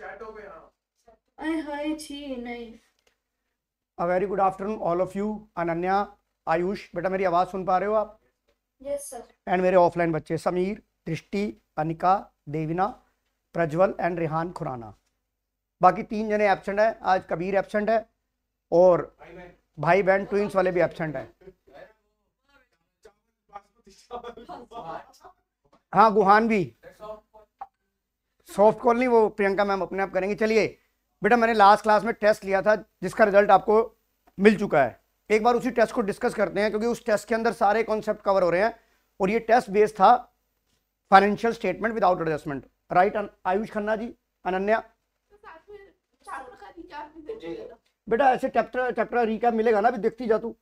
चैटो पे हां हाय छी नहीं a very good afternoon all of you Ananya Ayush बेटा मेरी आवाज़ सुन पा रहे हो आप यस सर एंड मेरे ऑफलाइन बच्चे समीर दृष्टि अनिका देविना प्रज्वल एंड रिहान खुराना बाकी तीन जने एबसेंट है आज कबीर एबसेंट है और भाई बहन ट्विंस वाले भी एबसेंट है हाँ गुहान भी सॉफ्ट कॉल नहीं वो प्रियंका मैम अपने आप करेंगे चलिए बेटा मैंने लास्ट क्लास में टेस्ट लिया था जिसका रिजल्ट आपको मिल चुका है एक बार उसी टेस्ट को डिस्कस करते हैं क्योंकि उस टेस्ट के अंदर सारे कॉन्सेप्ट कवर हो रहे हैं और ये टेस्ट बेस्ड था financial statement without adjustment right Ayush Khanna ji Ananya तो बेटा ऐसे चैप्टर चैप्टर रिकैप मिलेगा ना अभी देखती जा तू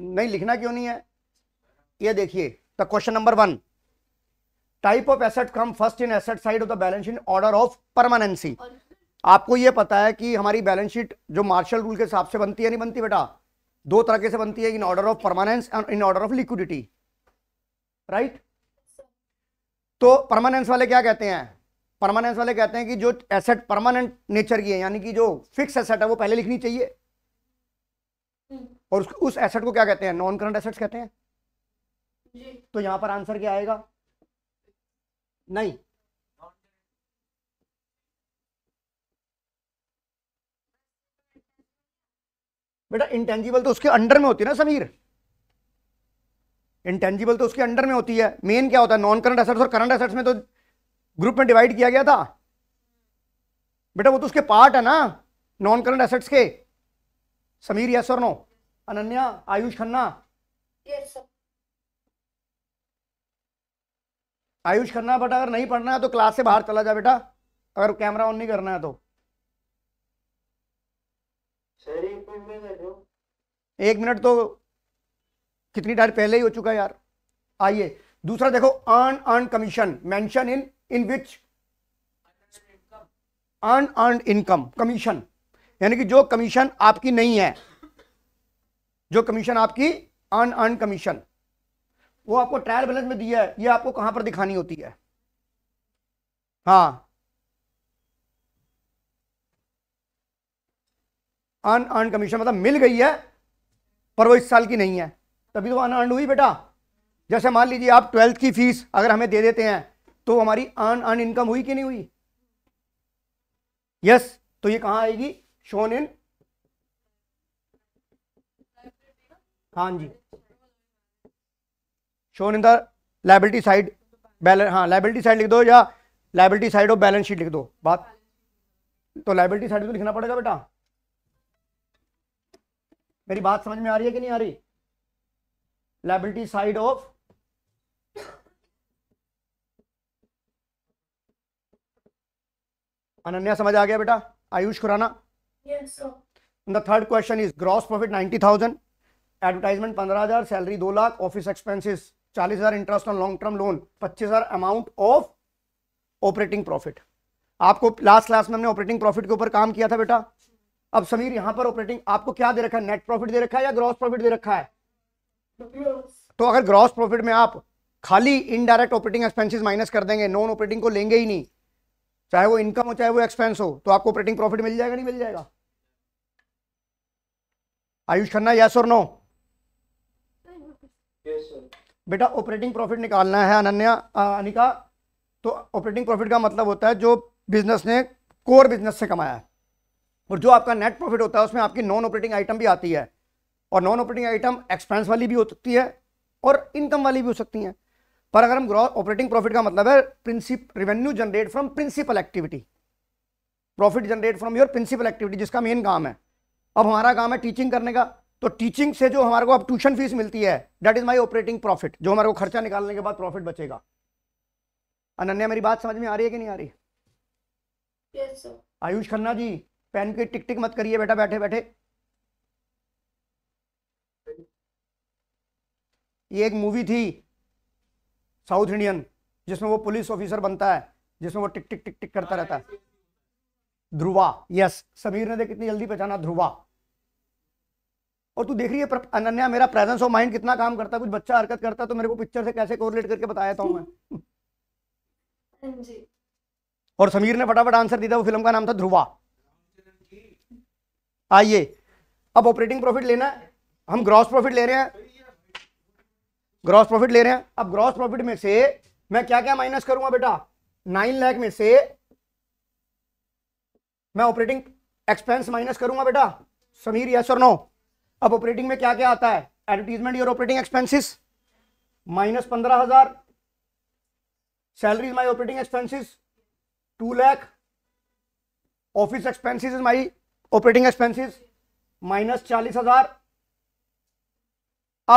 नहीं लिखना क्यों नहीं है ये देखिए the question number one type of asset come first in asset side of the balance sheet order of permanency आपको ये पता है कि हमारी बैलेंस शीट जो मार्शल रूल के हिसाब से बनती है नहीं बनती बेटा दो तरह से बनती है in order of permanence and in order of liquidity right तो परमानेंस वाले क्या कहते हैं परमानेंस वाले कहते हैं कि जो एसेट परमानेंट नेचर की है यानी कि जो फिक्स एसेट है वो पहले लिखनी चाहिए और उस, उस एसेट को क्या कहते हैं नॉन करंट एसेट्स कहते हैं तो यहां पर आंसर क्या आएगा नहीं बेटा इंटेंजिबल तो उसके अंडर में होती है ना समीर इंटेंजिबल तो उसके अंडर में होती है मेन क्या होता है नॉन करंट एसेट्स और करंट एसेट्स में तो ग्रुप में डिवाइड किया गया था बेटा वो तो उसके पार्ट है ना नॉन करंट एसेट्स के समीर यस और no Ananya Ayush Khanna yes, Ayush Khanna but अगर नहीं पढ़ना है तो क्लास से बाहर चला जा बेटा अगर कैमरा ऑन नहीं करना है तो एक मिनट तो कितनी टाइम पहले ही हो चुका है यार आइए दूसरा देखो earn earn commission mention in in which earn earn income commission यानी कि जो कमीशन आपकी नहीं है जो कमीशन आपकी अन अन कमीशन वो आपको ट्रायल बैलेंस में दिया है ये आपको कहां पर दिखानी होती है हाँ अन अन कमीशन मतलब मिल गई है पर वो इस साल की नहीं है तभी तो अन अर्न हुई बेटा जैसे मान लीजिए आप ट्वेल्थ की फीस अगर हमें दे देते हैं तो हमारी अन अन इनकम हुई कि नहीं हुई यस तो ये कहां आएगी शोन इन हाँ जी shown in the liability side balance हाँ लाइबिलिटी साइड लिख दो या लाइबिलिटी साइड और बैलेंस शीट लिख दो बात तो लाइबिलिटी साइड तो लिखना पड़ेगा बेटा मेरी बात समझ में आ रही है कि नहीं आ रही लाइबिलिटी साइड ऑफ अनन्या समझ आ गया बेटा Ayush Khurana yes, the third question is gross profit ninety thousand advertisement पंद्रह हज़ार सैलरी दो लाख ऑफिस एक्सपेंसिस चालीस हज़ार interest on long term loan पच्चीस हज़ार अमाउंट ऑफ ऑपरेटिंग प्रॉफिट आपको लास्ट क्लास में हमने ऑपरेटिंग प्रॉफिट के ऊपर काम किया था बेटा अब समीर यहां पर ऑपरेटिंग आपको क्या दे रखा है नेट प्रॉफिट दे रखा है या ग्रॉस प्रॉफिट दे रखा है तो अगर ग्रॉस प्रॉफिट में आप खाली इनडायरेक्ट ऑपरेटिंग एक्सपेंसेस माइनस कर देंगे नॉन ऑपरेटिंग को लेंगे ही नहीं चाहे वो इनकम हो चाहे वो एक्सपेंस हो तो आपको ऑपरेटिंग प्रॉफिट मिल जाएगा नहीं मिल जाएगा आयुष खन्ना यस और नो बेटा ऑपरेटिंग प्रॉफिट निकालना है अनन्या अनिका तो ऑपरेटिंग प्रॉफिट का मतलब होता है जो बिजनेस ने कोर बिजनेस से कमाया है और जो आपका नेट प्रॉफिट होता है उसमें आपकी नॉन ऑपरेटिंग आइटम भी आती है और नॉन ऑपरेटिंग आइटम एक्सपेंस वाली भी हो सकती है और इनकम वाली भी हो सकती हैं पर अगर हम ग्रॉ ऑपरेटिंग प्रॉफिट का मतलब है प्रिंसिप revenue generate from principal activity profit generate from your principal activity जिसका मेन काम है अब हमारा काम है टीचिंग करने का तो टीचिंग से जो हमारे को अब ट्यूशन फीस मिलती है that is my operating profit जो हमारे को खर्चा निकालने के बाद प्रॉफिट बचेगा अनन्या मेरी बात समझ में आ रही है कि नहीं आ रही yes, आयुष खन्ना जी पेन के टिक टिक मत करिए बेटा बैठे बैठे ये एक मूवी थी साउथ इंडियन जिसमें वो पुलिस ऑफिसर बनता है जिसमें वो टिक टिक टिक टिक करता रहता है ध्रुवा यस समीर ने देख कितनी जल्दी पहचाना ध्रुवा और तू देख रही है अनन्या मेरा प्रेजेंस ऑफ माइंड कितना काम करता है कुछ बच्चा हरकत करता तो मेरे को पिक्चर से कैसे कोरिलेट करके बताया था मैं हाँ और समीर ने फटाफट आंसर दिया वो फिल्म का नाम था ध्रुवा आइए अब ऑपरेटिंग प्रॉफिट लेना है हम ग्रॉस प्रॉफिट ले रहे हैं ग्रॉस प्रॉफिट ले रहे हैं अब ग्रॉस प्रॉफिट में से मैं क्या क्या माइनस करूंगा बेटा नाइन लाख में से मैं ऑपरेटिंग एक्सपेंस माइनस करूंगा बेटा समीर यस और नो अब ऑपरेटिंग में क्या क्या आता है advertisement your operating expenses minus पंद्रह हजार salary is my operating expenses two lakh office expenses is my operating expenses minus चालीस हजार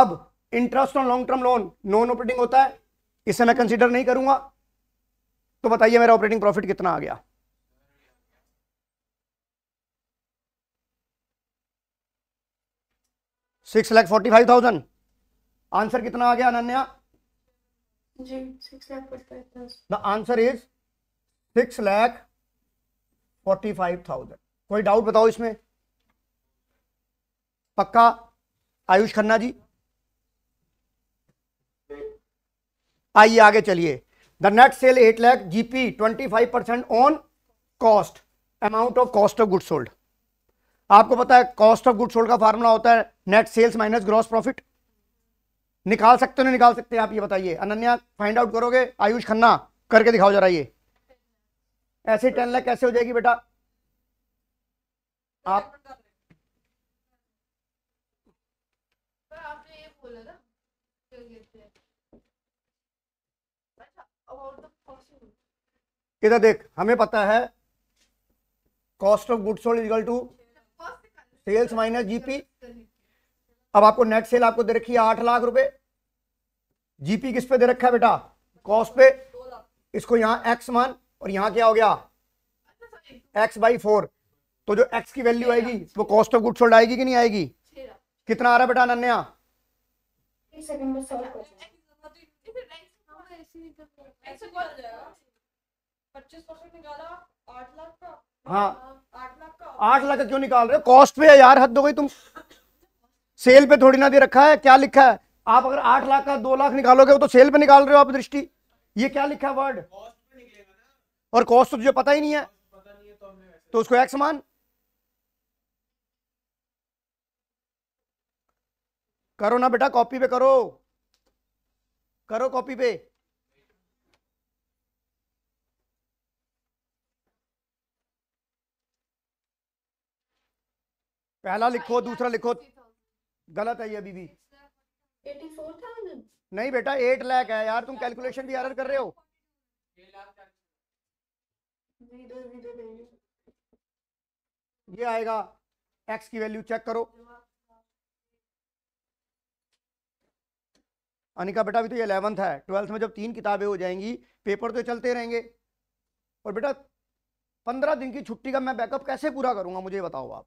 अब interest on long term loan non operating होता है इसे मैं कंसिडर नहीं करूंगा तो बताइए मेरा ऑपरेटिंग प्रॉफिट कितना आ गया six lakh forty five thousand answer कितना आ गया Ananya ji the answer is six lakh forty five thousand कोई डाउट बताओ इसमें पक्का आयुष खन्ना जी आइए आगे चलिए the net sale eight lakh GP twenty five percent on cost amount of cost of good sold आपको पता है कॉस्ट ऑफ गुड सोल्ड का फार्मूला होता है net sales minus gross profit निकाल सकते हो नहीं निकाल सकते आप ये बताइए अनन्या फाइंड आउट करोगे आयुष खन्ना करके दिखाओ जरा ये ऐसे टेन लाख कैसे हो जाएगी बेटा आप इधर देख हमें पता है cost of good sold equal to sales minus GP अब आपको नेट सेल आपको दे रखी है आठ लाख रुपए जीपी किस पे दे रखा है बेटा कॉस्ट पे इसको यहां एक्स मान और यहां क्या हो गया एक्स बाई फोर तो जो एक्स की वैल्यू आएगी वो कॉस्ट ऑफ गुड सोल्ड आएगी कि नहीं आएगी कितना आ रहा है बेटा अनन्या पच्चीस परसेंट निकाला आठ लाख का हाँ आठ लाख का क्यों निकाल रहे हो कॉस्ट पे है यार हद हो गई तुम सेल पे थोड़ी ना दे रखा है क्या लिखा है आप अगर आठ लाख का दो लाख निकालोगे वो तो सेल पे निकाल रहे हो आप दृष्टि ये क्या लिखा है वर्ड और कॉस्ट तो तुझे पता ही नहीं है तो उसको एक्स मान करो ना बेटा कॉपी पे करो करो कॉपी पे पहला लिखो दूसरा लिखो गलत है ये अभी भी नहीं बेटा एट लैख है यार तुम कैलकुलेशन भी एरर कर रहे हो ये आएगा एक्स की वैल्यू चेक करो अनिका बेटा अभी तो ये इलेवंथ है ट्वेल्थ में जब तीन किताबें हो जाएंगी पेपर तो चलते रहेंगे और बेटा पंद्रह दिन की छुट्टी का मैं बैकअप कैसे पूरा करूंगा मुझे बताओ आप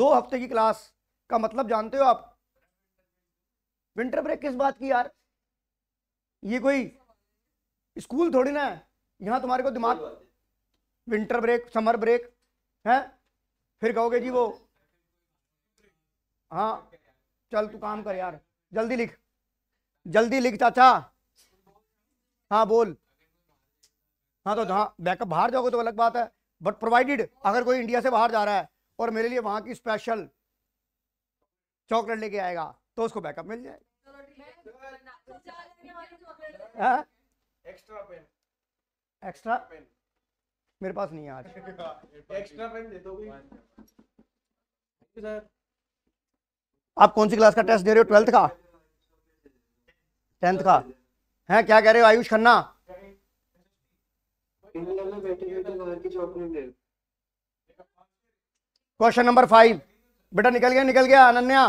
दो हफ्ते की क्लास का मतलब जानते हो आप विंटर ब्रेक किस बात की यार ये कोई स्कूल थोड़ी ना है यहां तुम्हारे को दिमाग विंटर ब्रेक समर ब्रेक है फिर कहोगे जी वो हाँ चल तू काम कर यार जल्दी लिख जल्दी लिख चाचा हाँ बोल हाँ तो हाँ बैकअप बाहर जाओगे तो अलग बात है बट प्रोवाइडेड अगर कोई इंडिया से बाहर जा रहा है और मेरे लिए वहां की स्पेशल चॉकलेट लेके आएगा तो उसको बैकअप मिल जाएगा एक्स्ट्रा पेन एक्स्ट्रा पेन मेरे पास नहीं है आज एक्स्ट्रा पेन दे दो सर आप कौन सी क्लास का टेस्ट दे रहे हो ट्वेल्थ का टेंथ का है क्या कह रहे हो Ayush Khanna question number five बेटा निकल गया निकल गया अनन्या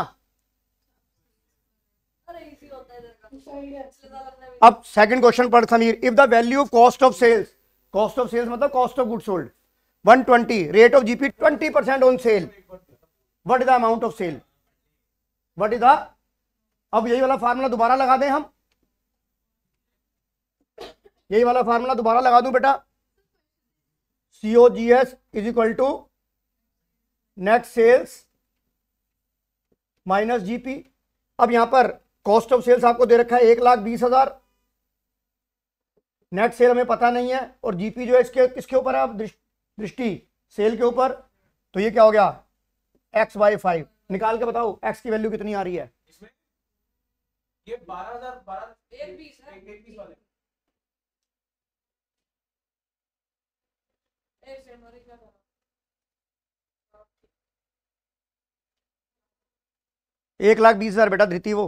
अब सेकंड क्वेश्चन पढ़ Sameer if the value of cost of sales cost of sales मतलब cost of good sold 120 rate of GP 20% on sale what is the amount of sale what is the अब यही वाला फार्मूला दोबारा लगा दें हम यही वाला फार्मूला दोबारा लगा दूं बेटा C O G S is equal to net sales minus GP अब यहां पर कॉस्ट ऑफ सेल्स आपको दे रखा है एक लाख बीस हजार नेट सेल हमें पता नहीं है और जीपी जो है इसके किसके ऊपर है आप दृष्टि सेल के ऊपर तो ये क्या हो गया एक्स बाई फाइव निकाल के बताओ एक्स की वैल्यू कितनी आ रही है ये बारह हजार बारह एक बीस एक लाख बीस हजार बेटा धृति वो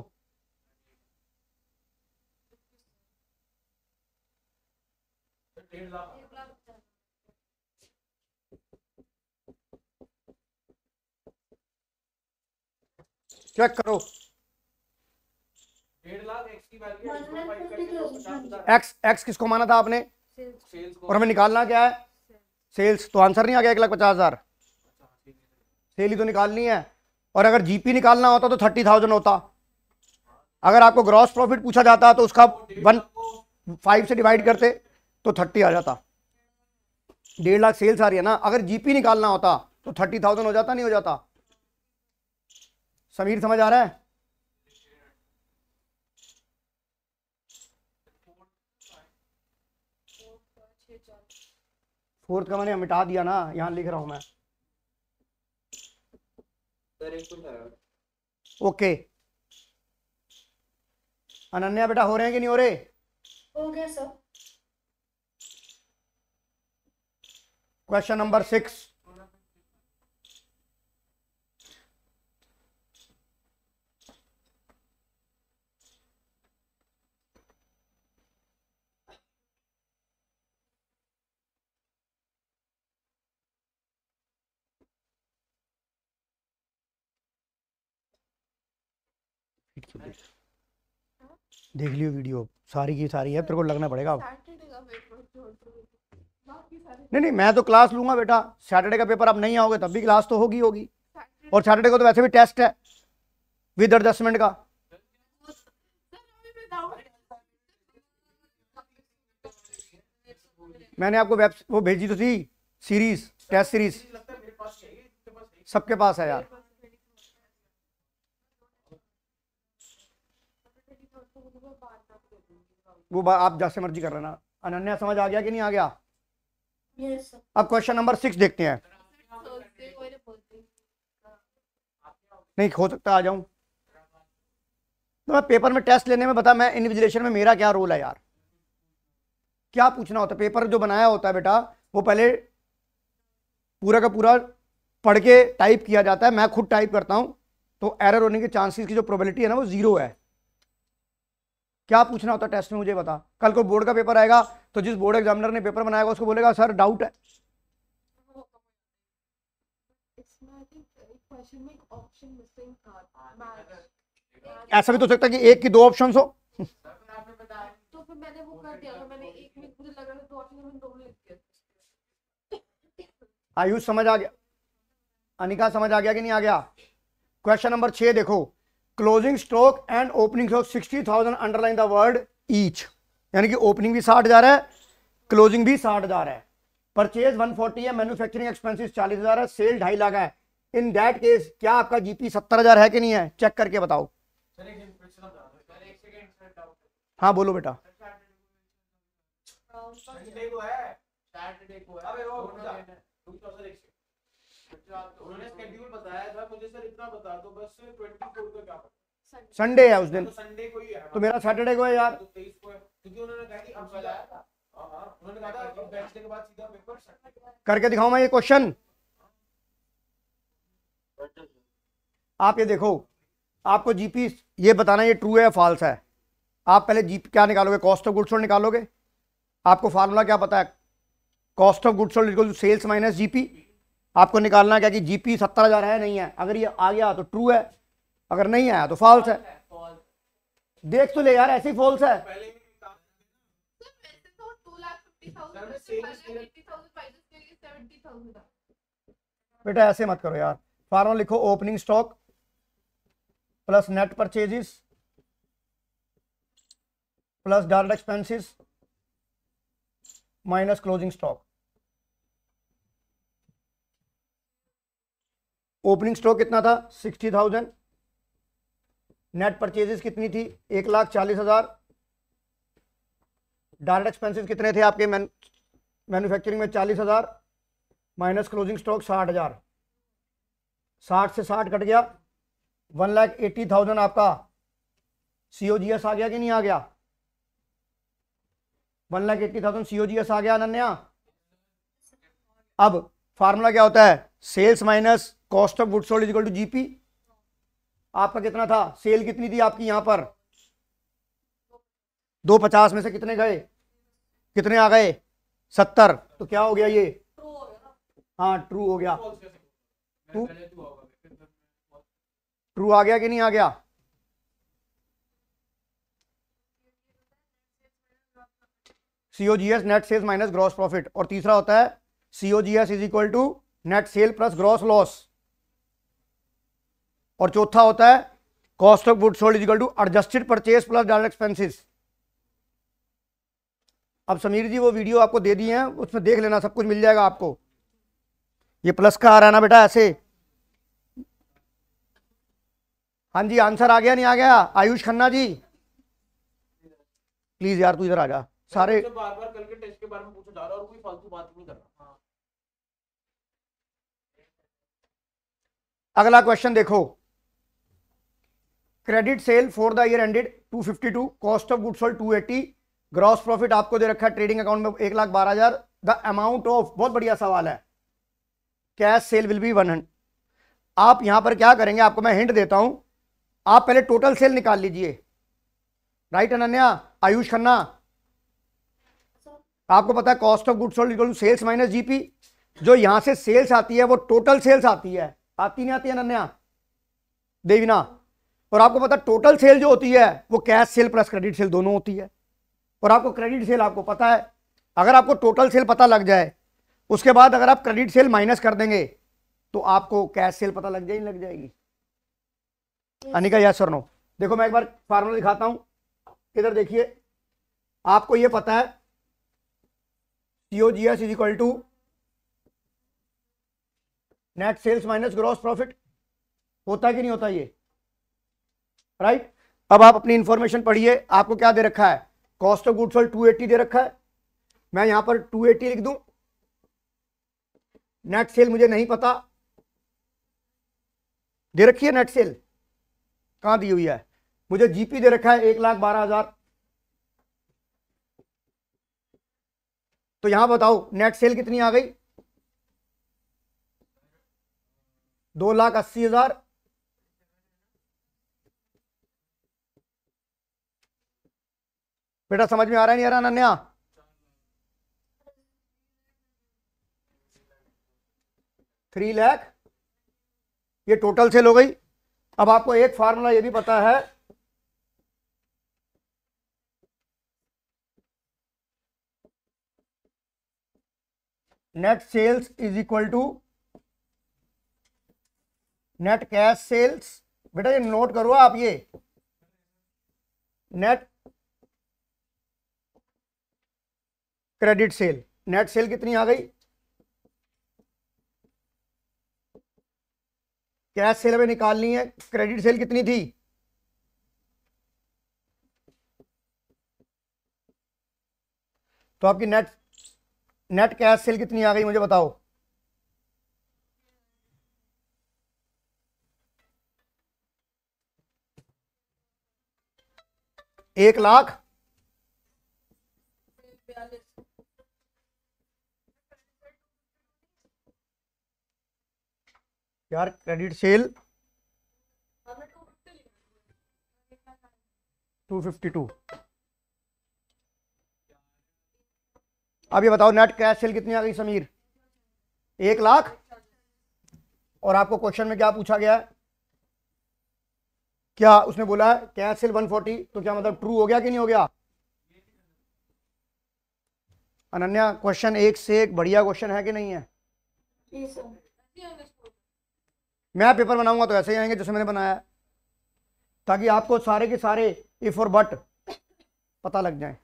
चेक करो एक्स एक्स किसको माना था आपने और हमें निकालना क्या है सेल्स तो आंसर नहीं आ गया एक लाख पचास हजार सेल ही तो निकालनी है और अगर जीपी निकालना होता तो थर्टी थाउजेंड होता अगर आपको ग्रॉस प्रॉफिट पूछा जाता तो उसका वन फाइव से डिवाइड करते तो थर्टी आ जाता डेढ़ लाख सेल्स आ रही है ना अगर जीपी निकालना होता तो थर्टी थाउजेंड हो जाता नहीं हो जाता समीर समझ आ रहा है फोर्थ का मैंने मिटा दिया ना यहां लिख रहा हूं मैं ओके अनन्या बेटा हो रहे हैं कि नहीं हो रहे हो गया सर क्वेश्चन नंबर सिक्स देख लियो वीडियो सारी की सारी है तेरे को लगना पड़ेगा अब नहीं नहीं मैं तो क्लास लूंगा बेटा सैटरडे का पेपर आप नहीं आओगे तब भी क्लास तो होगी होगी और सैटरडे को तो वैसे भी टेस्ट है विद एडजस्टमेंट का मैंने आपको वेब वो भेजी तो थी सीरीज टेस्ट सीरीज सबके पास है यार वो आप जैसे मर्जी कर लेना अनन्या समझ आ गया कि नहीं आ गया yes, अब क्वेश्चन नंबर सिक्स देखते हैं नहीं हो सकता आ जाऊं तो मैं पेपर में टेस्ट लेने में बता मैं इन्विजिलेशन में मेरा क्या रोल है यार क्या पूछना होता पेपर जो बनाया होता है बेटा वो पहले पूरा का पूरा पढ़ के टाइप किया जाता है मैं खुद टाइप करता हूँ तो एरर होने के चांसेस की जो प्रोबेबिलिटी है ना वो ज़ीरो है क्या पूछना होता टेस्ट में मुझे बता कल को बोर्ड का पेपर आएगा तो जिस बोर्ड एग्जामिनर ने पेपर बनाएगा उसको बोलेगा सर डाउट है ऐसा भी तो सकता है कि एक की दो ऑप्शन हो आयुष समझ आ गया अनिका समझ आ गया कि नहीं आ गया क्वेश्चन नंबर छह देखो closing stroke and opening stroke sixty thousand underline the word each यानी कि ओपनिंग भी साठ हज़ार है क्लोजिंग भी साठ हज़ार है परचेज वन फोर्टी है मैन्युफैक्चरिंग एक्सपेंसिस चालीस हज़ार है सेल ढाई लाख है इन दैट केस क्या आपका जीपी सत्तर हज़ार है कि नहीं है चेक करके बताओ हाँ बोलो बेटा सैटरडे को है सैटरडे को है अबे वो तो उन्होंने बताया था मुझे सर इतना बता दो बस 24 क्या संडे है उस दिन तो संडे को ही है तो मेरा सैटरडे को है यार तो 23 को क्योंकि उन्होंने कहा कि अब था हाँ, हाँ। करके दिखाऊं मैं ये क्वेश्चन आप ये देखो आपको जीपी ये बताना ये ट्रू है या फॉल्स है आप पहले जीप क्या निकालोगे कॉस्ट ऑफ गुड्स निकालोगे आपको फार्मूला क्या पता है cost of goods sales minus GP आपको निकालना क्या कि जी पी सत्तर हज़ार है नहीं है अगर ये आ गया तो ट्रू है अगर नहीं आया तो फॉल्स है देख तो ले यार ऐसे फॉल्स है बेटा ऐसे मत करो यार फार्म लिखो opening stock plus net purchases plus direct expenses minus closing stock opening stock कितना था सिक्सटी थाउजेंड नेट परचेजेस कितनी थी एक लाख चालीस हजार डायरेक्ट एक्सपेंसेस कितने थे आपके मैन्युफैक्चरिंग में चालीस हजार माइनस क्लोजिंग स्टॉक साठ हजार साठ से साठ कट गया वन लाख एट्टी थाउजेंड आपका सी ओ जी एस आ गया कि नहीं आ गया one lakh eighty thousand C O G S आ गया अनन्या अब फार्मूला क्या होता है sales minus cost of good sold is equal to GP आपका कितना था सेल कितनी थी आपकी यहां पर दो पचास में से कितने गए कितने आ गए सत्तर तो क्या हो गया ये हाँ ट्रू हो गया ट्रू ट्रू आ गया कि नहीं आ गया COGS net sales minus gross profit और तीसरा होता है COGS is equal to net sale plus gross loss और चौथा होता है cost of good sold is equal to adjusted purchase plus direct expenses अब समीर जी वो वीडियो आपको दे दी है उसमें देख लेना सब कुछ मिल जाएगा आपको ये प्लस का आ रहा है ना बेटा ऐसे हाँ जी आंसर आ गया नहीं आ गया आयुष खन्ना जी प्लीज यार तू इधर आ जा सारे बार बार कल के टेस्ट के बारे में पूछा जा रहा और कोई फालतू बात नहीं कर रहा अगला क्वेश्चन देखो credit sale for the year ended 252 cost of good sold 280 gross profit आपको दे रखा है ट्रेडिंग अकाउंट में एक लाख बारह हजार द अमाउंट ऑफ बहुत बढ़िया सवाल है cash sale will be one आप यहां पर क्या करेंगे आपको मैं हिंट देता हूं आप पहले टोटल सेल निकाल लीजिए राइट अनन्या आयुष खन्ना आपको पता है cost of good sold sales minus GP जो यहां से सेल्स आती है वो टोटल सेल्स आती है आती नहीं आती अनन्या देवीना और आपको पता टोटल सेल जो होती है वो cash sale plus credit sale दोनों होती है और आपको क्रेडिट सेल आपको पता है अगर आपको टोटल सेल पता लग जाए उसके बाद अगर आप क्रेडिट सेल माइनस कर देंगे तो आपको कैश सेल पता लग जाए लग जाएगी अनिका यस और नो देखो मैं एक बार फार्मूला दिखाता हूं इधर देखिए आपको ये पता है C O G S is equal to net sales minus gross profit होता कि नहीं होता ये राइट right? अब आप अपनी इंफॉर्मेशन पढ़िए आपको क्या दे रखा है cost of good sold too दे रखा है मैं यहां पर 280 लिख दूं नेट सेल मुझे नहीं पता दे रखी है नेट सेल कहां दी हुई है मुझे जीपी दे रखा है एक लाख बारह हजार तो यहां बताओ नेट सेल कितनी आ गई दो लाख अस्सी हजार बेटा समझ में आ रहा है नहीं आ रहा अनन्या थ्री लैख ये टोटल सेल हो गई अब आपको एक फार्मूला ये भी पता है net sales is equal to net cash sales बेटा ये नोट करो आप ये net credit sale net sale कितनी आ गई कैश सेल हमें निकालनी है क्रेडिट सेल कितनी थी तो आपकी नेट नेट कैश सेल कितनी आ गई मुझे बताओ एक लाख यार credit sale two fifty two अब ये बताओ नेट कैश सेल कितनी आ गई समीर एक लाख और आपको क्वेश्चन में क्या पूछा गया है क्या उसने बोला कैंसिल कैच सेल 140 तो क्या मतलब ट्रू हो गया कि नहीं हो गया अनन्या क्वेश्चन एक से एक बढ़िया क्वेश्चन है कि नहीं है मैं पेपर बनाऊंगा तो ऐसे ही आएंगे जैसे मैंने बनाया ताकि आपको सारे के सारे इफ और बट पता लग जाए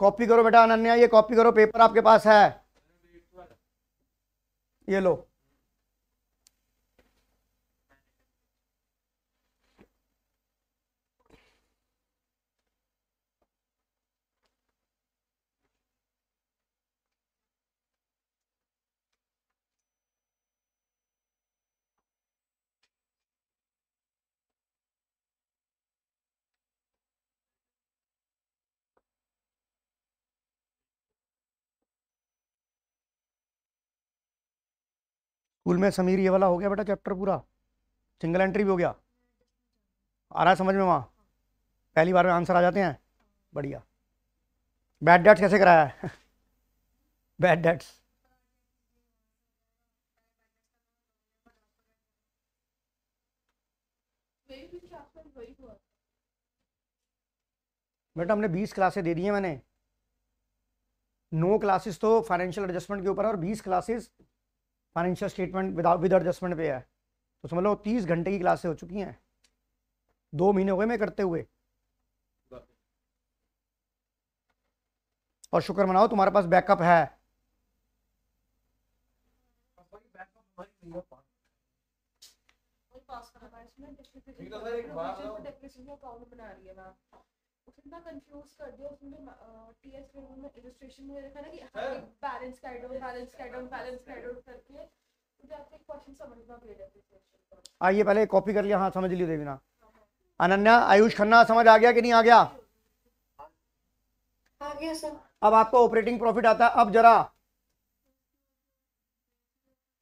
कॉपी करो बेटा अनन्या ये कॉपी करो पेपर आपके पास है ये लो स्कूल में समीर ये वाला हो गया बेटा चैप्टर पूरा सिंगल एंट्री भी हो गया आ रहा है समझ में वहाँ पहली बार में आंसर आ जाते हैं बढ़िया बैड डेट्स कैसे कराया है बैड डेट्स बेटा हमने 20 क्लासेस दे दी हैं मैंने नो क्लासेस तो फाइनेंशियल एडजस्टमेंट के ऊपर है और बीस classes financial statement without with adjustment पे है तो समझ लो तीस घंटे की क्लासे हो चुकी हैं दो महीने हो गए मैं करते हुए और शुक्र मनाओ तुम्हारे पास बैकअप है ठीक है सर एक बात इतना कंफ्यूज कर दिया टीएस तो, में इलस्ट्रेशन हाँ। हाँ, तो में ना कि balance cad balance cad balance cad करके मुझे एक क्वेश्चन आइए पहले कॉपी कर लिया हाँ समझ लियो देवीना हाँ। अनन्या आयुष खन्ना समझ आ गया कि नहीं आ गया आ गया सर अब आपको ऑपरेटिंग प्रॉफिट आता है अब जरा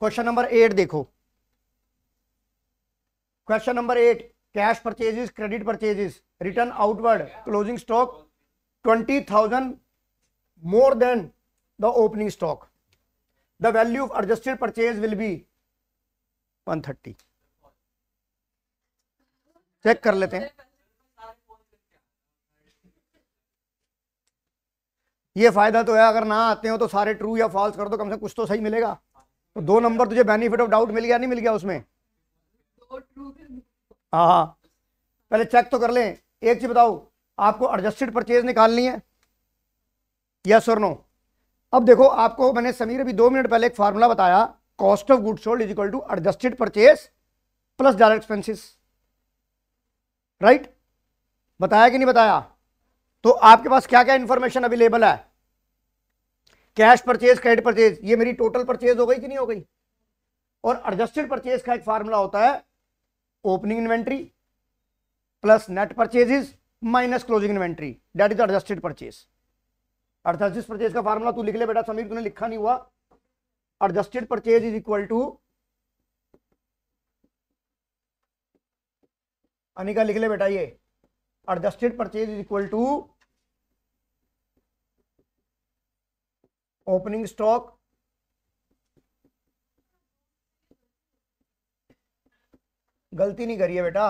क्वेश्चन नंबर एट देखो question number eight cash purchases credit purchases return outward closing stock twenty thousand more than the opening stock the value of adjusted purchase will be thirty check कर लेते हैं ये फायदा तो है अगर ना आते हो तो सारे ट्रू या फॉल्स कर दो कम से कुछ तो सही मिलेगा तो दो नंबर तुझे बेनिफिट ऑफ डाउट मिल गया नहीं मिल गया उसमें हाँ हाँ पहले चेक तो कर लें एक चीज बताओ आपको एडजस्टेड परचेज निकालनी है यस और नो अब देखो आपको मैंने समीर अभी दो मिनट पहले एक फार्मूला बताया cost of good sold is equal to adjusted purchase plus direct expenses right बताया कि नहीं बताया तो आपके पास क्या क्या इंफॉर्मेशन अवेलेबल है कैश परचेज क्रेडिट परचेज ये मेरी टोटल परचेज हो गई कि नहीं हो गई और एडजस्टेड परचेज का एक फार्मूला होता है opening inventory plus net purchases minus closing inventory that is adjusted purchase adjusted purchase का फॉर्मूला तू लिख ले बेटा समीर तूने लिखा नहीं हुआ adjusted purchase is equal to Anika लिख ले बेटा ये adjusted purchase is equal to opening stock गलती नहीं करिए बेटा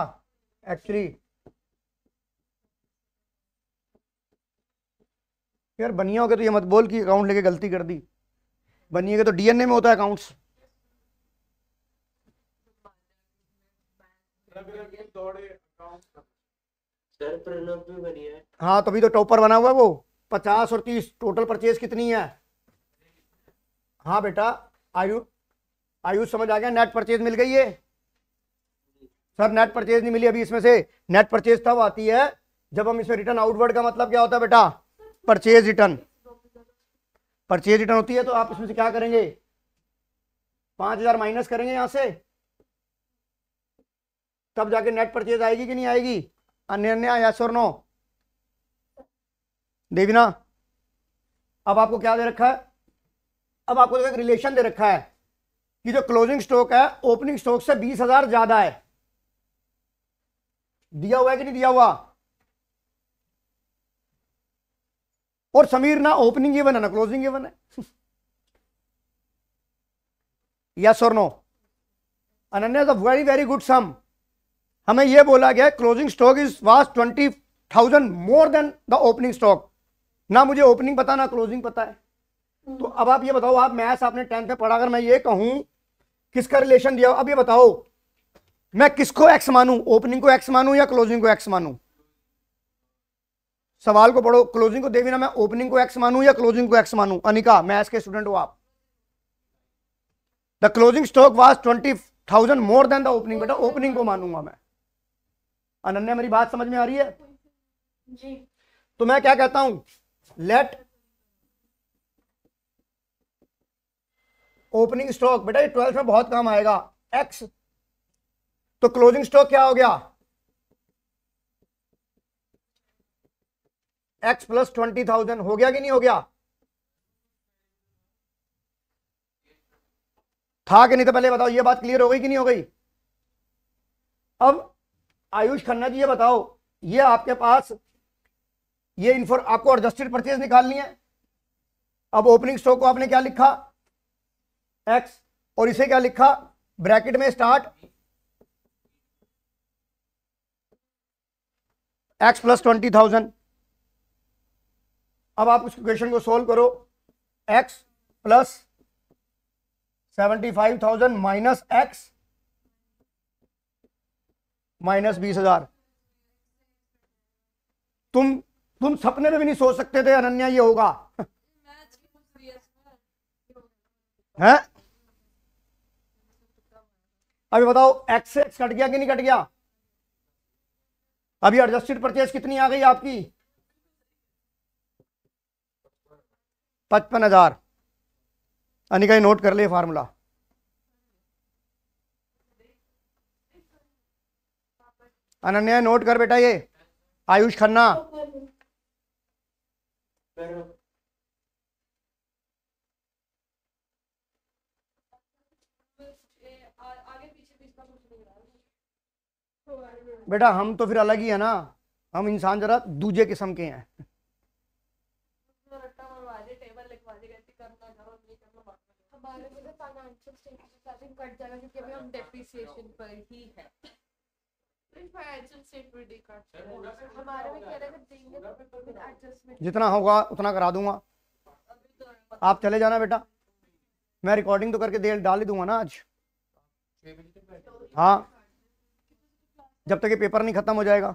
एक्चुअली यार बनिया हो गया तो ये मत बोल कि अकाउंट लेके गलती कर दी बनिए के तो डीएनए में होता है अकाउंट्स हाँ तभी तो टॉपर बना हुआ है वो पचास और तीस टोटल परचेज कितनी है हाँ बेटा आयु आयुष समझ आ गया नेट परचेज मिल गई है सर नेट परचेज नहीं मिली अभी इसमें से नेट परचेज तब आती है जब हम इसमें रिटर्न आउटवर्ड का मतलब क्या होता है बेटा परचेज रिटर्न परचेज रिटर्न होती है तो आप इसमें से क्या करेंगे पांच हजार माइनस करेंगे यहां से तब जाके नेट परचेज आएगी कि नहीं आएगी अन्य और नो देवीना अब आपको क्या दे रखा है अब आपको रिलेशन तो दे रखा है कि जो क्लोजिंग स्टॉक है ओपनिंग स्टॉक से बीस हजार ज्यादा है दिया हुआ है कि नहीं दिया हुआ और समीर ना ओपनिंग इवन है ना क्लोजिंग इवन है यस और no Ananya the very very good sum हमें यह बोला गया closing stock is was twenty thousand more than the opening stock ना मुझे ओपनिंग पता ना क्लोजिंग पता है तो अब आप ये बताओ आप मैथ्स आपने टेंथ में पढ़ा अगर मैं ये कहूं किसका रिलेशन दिया अब ये बताओ मैं किसको एक्स मानूं ओपनिंग को एक्स मानूं या क्लोजिंग को एक्स मानूं सवाल को पढ़ो क्लोजिंग को देवी ना मैं ओपनिंग को एक्स मानूं या क्लोजिंग को एक्स मानूं अनिका मैथ्स के स्टूडेंट हो आप the closing stock was twenty thousand more than the opening बेटा ओपनिंग को मानूंगा मैं अनन्या मेरी बात समझ में आ रही है जी तो मैं क्या कहता हूं लेट ओपनिंग स्टॉक बेटा ये ट्वेल्थ में बहुत काम आएगा एक्स तो क्लोजिंग स्टॉक क्या हो गया एक्स प्लस ट्वेंटी थाउजेंड हो गया कि नहीं हो गया था कि नहीं तो पहले बताओ ये बात क्लियर हो गई कि नहीं हो गई अब आयुष खन्ना जी ये बताओ ये आपके पास ये इन्फॉर आपको एडजस्टेड परचेज निकालनी है अब ओपनिंग स्टॉक को आपने क्या लिखा एक्स और इसे क्या लिखा ब्रैकेट में start x plus twenty thousand अब आप उस क्वेश्चन को सोल्व करो x plus seventy five thousand minus x minus बीस हजार तुम तुम सपने में भी नहीं सोच सकते थे अनन्या ये होगा हैं अभी बताओ एक्स से एक्स कट गया कि नहीं कट गया अभी एडजस्टेड परचेज कितनी आ गई आपकी पचपन हजार अनिका ये नोट कर ले फार्मूला अनन्या नोट कर बेटा ये आयुष खन्ना बेटा हम तो फिर अलग ही है ना हम इंसान जरा दूजे किस्म के हैं जितना होगा उतना करा दूंगा तो आप चले जाना बेटा मैं रिकॉर्डिंग तो करके दे डाल ही दूंगा ना आज हाँ जब तक ये पेपर नहीं खत्म हो जाएगा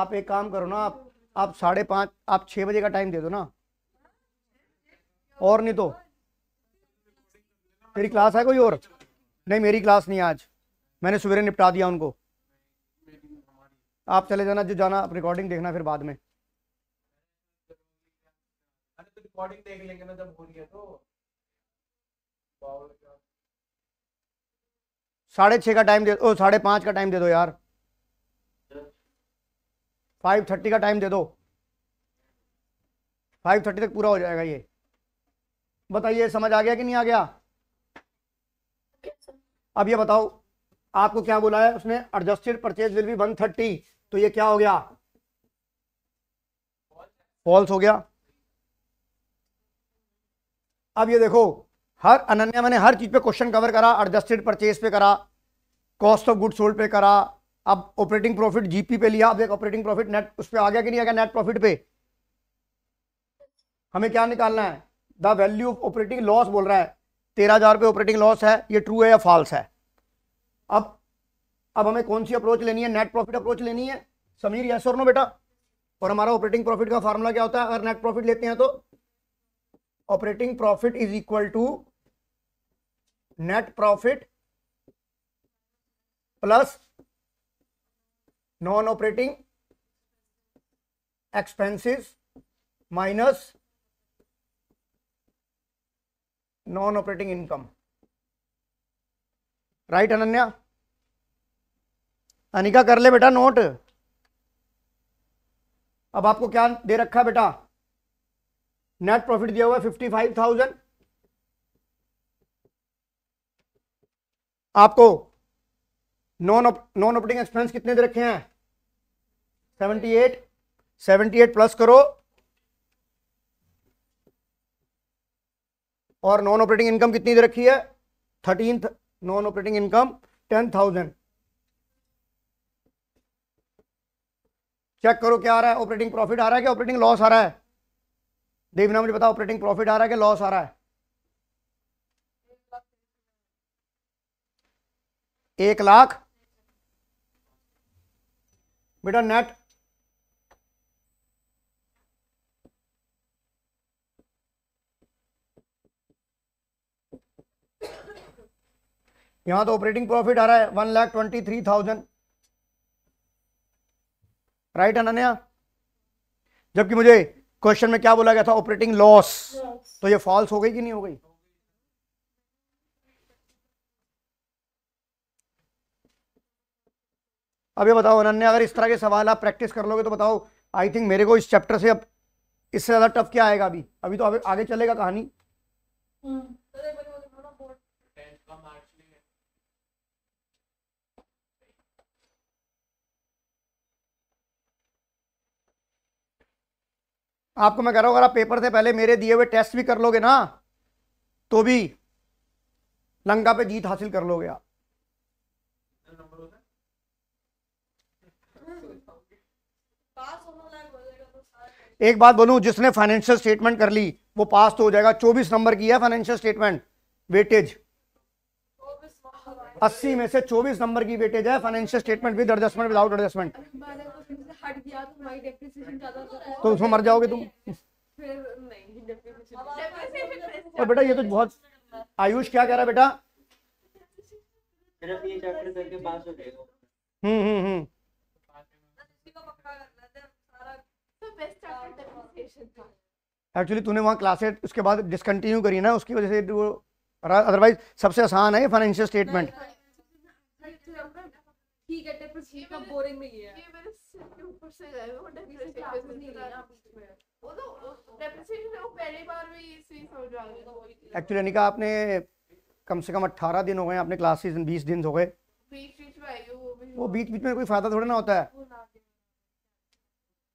आप एक काम करो ना आप आप साढ़े पाँच आप छः बजे का टाइम दे दो ना और नहीं तो तेरी क्लास है कोई और नहीं मेरी क्लास नहीं आज मैंने सवेरे निपटा दिया उनको आप चले जाना जो जाना आप रिकॉर्डिंग देखना फिर बाद में रिकॉर्डिंग देख लेंगे ना जब हो रही है तो साढ़े छः का टाइम दे ओ साढ़े पाँच का टाइम दे दो यार फाइव थर्टी का टाइम दे दो फाइव थर्टी तक पूरा हो जाएगा ये बताइए समझ आ गया कि नहीं आ गया अब ये बताओ आपको क्या बोला है उसने adjusted purchase will be one thirty तो ये क्या हो गया फॉल्स हो गया अब ये देखो हर अनन्या मैंने हर चीज़ पे क्वेश्चन कवर करा एडजस्टेड परचेज पे करा कॉस्ट ऑफ गुड सोल्ड पे करा अब ऑपरेटिंग प्रॉफिट जीपी पे लिया अब एक ऑपरेटिंग प्रॉफिट नेट उस पर आ गया कि नहीं आ गया नेट प्रॉफिट पे हमें क्या निकालना है the value of operating loss बोल रहा है तेरह हज़ार रुपये ऑपरेटिंग लॉस है ये ट्रू है या फॉल्स है अब अब हमें कौन सी अप्रोच लेनी है नेट प्रॉफिट अप्रोच लेनी है समीर यस और नो बेटा और हमारा ऑपरेटिंग प्रॉफिट का फार्मूला क्या होता है अगर नेट प्रॉफिट लेते हैं तो operating profit is equal to net profit plus non operating expenses minus non operating income right Ananya Anika कर ले बेटा नोट अब आपको क्या दे रखा है बेटा नेट प्रॉफिट दिया हुआ है फिफ्टी फाइव थाउजेंड आपको नॉन नॉन ऑपरेटिंग एक्सपेंस कितने दे रखे हैं seventy eight seventy eight plus करो और नॉन ऑपरेटिंग इनकम कितनी दे रखी है thirteen non operating income ten thousand check करो क्या आ रहा है ऑपरेटिंग प्रॉफिट आ रहा है क्या ऑपरेटिंग लॉस आ रहा है देवना मुझे बताओ ऑपरेटिंग प्रॉफिट आ रहा है कि लॉस आ रहा है एक लाख बेटा नेट यहां तो ऑपरेटिंग प्रॉफिट आ रहा है one lakh twenty three thousand right Ananya जबकि मुझे क्वेश्चन में क्या बोला गया था ऑपरेटिंग लॉस तो ये फॉल्स हो गई कि नहीं हो गई अब ये बताओ अनन्या अगर इस तरह के सवाल आप प्रैक्टिस कर लोगे तो बताओ आई थिंक मेरे को इस चैप्टर से अब इससे ज़्यादा टफ क्या आएगा अभी अभी तो आगे चलेगा कहानी हम्म। आपको मैं कह रहा हूँ अगर आप पेपर से पहले मेरे दिए हुए टेस्ट भी कर लोगे ना तो भी लंका पे जीत हासिल कर लोगे आप एक बात बोलू जिसने फाइनेंशियल स्टेटमेंट कर ली वो पास तो हो जाएगा 24 नंबर की है फाइनेंशियल स्टेटमेंट वेटेज अस्सी में से चौबीस नंबर की वेटेज है financial statement with adjustment without adjustment तो उसमें मर जाओगे तुम और बेटा ये तो बहुत आयुष क्या कह रहा है बेटा हम्म हम्म हम्म एक्चुअली तूने वहाँ क्लास उसके बाद डिसकंटिन्यू करी ना उसकी वजह से वो और अदरवाइज सबसे आसान है फाइनेंशियल स्टेटमेंट एक्चुअली अनिका आपने कम से कम अट्ठारह दिन हो गए आपने क्लासेस बीस दिन हो गए वो बीच बीच में कोई फायदा थोड़ा ना होता है